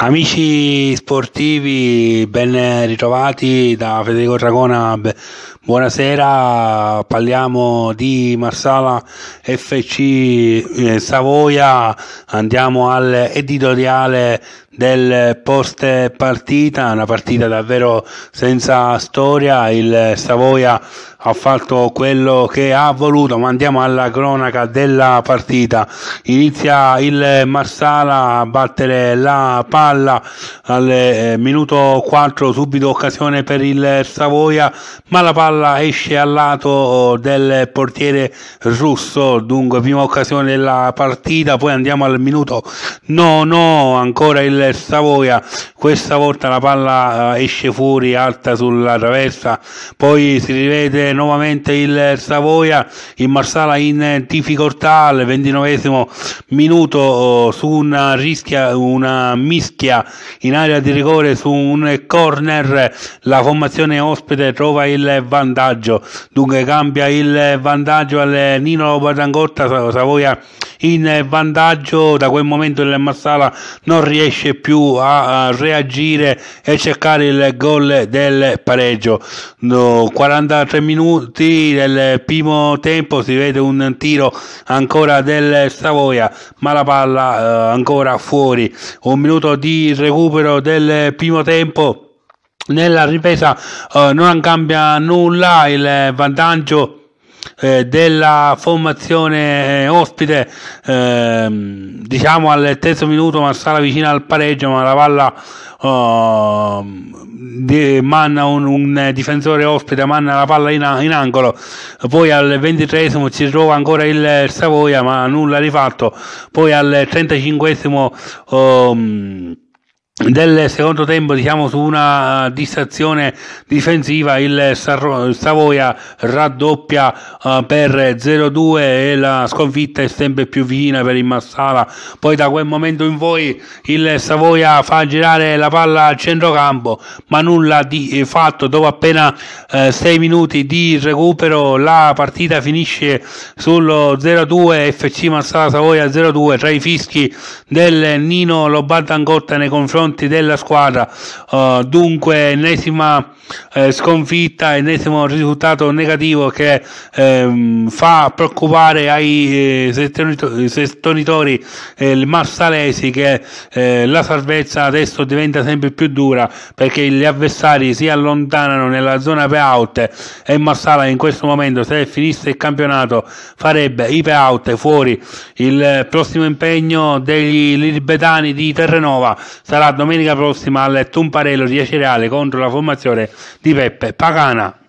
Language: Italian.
Amici sportivi, ben ritrovati da Federico Dragona, buonasera, parliamo di Marsala FC eh, Savoia, andiamo all'editoriale del post partita, una partita davvero senza storia, il Savoia ha fatto quello che ha voluto, ma andiamo alla cronaca della partita. Inizia il Marsala a battere la palla al eh, minuto 4, subito occasione per il Savoia, ma la palla esce al lato oh, del portiere russo, dunque prima occasione della partita, poi andiamo al minuto no no ancora il del Savoia ah. questa volta la palla eh, esce fuori alta sulla traversa poi si rivede nuovamente il Savoia il Marsala in difficoltà al ventinovesimo minuto oh, su una, rischia, una mischia in area di rigore su un corner la formazione ospite trova il vantaggio dunque cambia il vantaggio al Nino Badangotta Savoia in vantaggio da quel momento il Marsala non riesce più a, reagire e cercare il gol del pareggio. 43 minuti del primo tempo si vede un tiro ancora del Savoia, ma la palla eh, ancora fuori. Un minuto di recupero del primo tempo. Nella ripresa eh, non cambia nulla il vantaggio eh, della formazione eh, ospite, ehm, diciamo al terzo minuto ma sarà vicina al pareggio, ma la palla oh, di, manna un, un, difensore ospite, manna la palla in, in angolo, poi al ventitresimo si trova ancora il Savoia, ma nulla di fatto, poi al trentacinquesimo... Oh, del secondo tempo diciamo su una eh, distrazione difensiva il Savoia raddoppia uh, per 0-2 e la sconfitta è sempre più vicina per il Massala poi da quel momento in poi il Savoia fa girare la palla al centrocampo ma nulla di fatto dopo appena 6 uh, eh, minuti di recupero la partita finisce sullo 0-2 FC Massala Savoia 0-2 tra i fischi del Nino Lobatancotta nei confronti confronti della squadra. Uh, dunque, ennesima eh, sconfitta, ennesimo risultato negativo che ehm, fa preoccupare ai eh, sestonitori, sestonitori eh, il Massalesi che eh, la salvezza adesso diventa sempre più dura perché gli avversari si allontanano nella zona payout e Massala in questo momento se finisse il campionato farebbe i payout fuori il prossimo impegno degli libetani di Terrenova sarà domenica prossima al Tomparello 10 Reale contro la formazione di Peppe Pagana.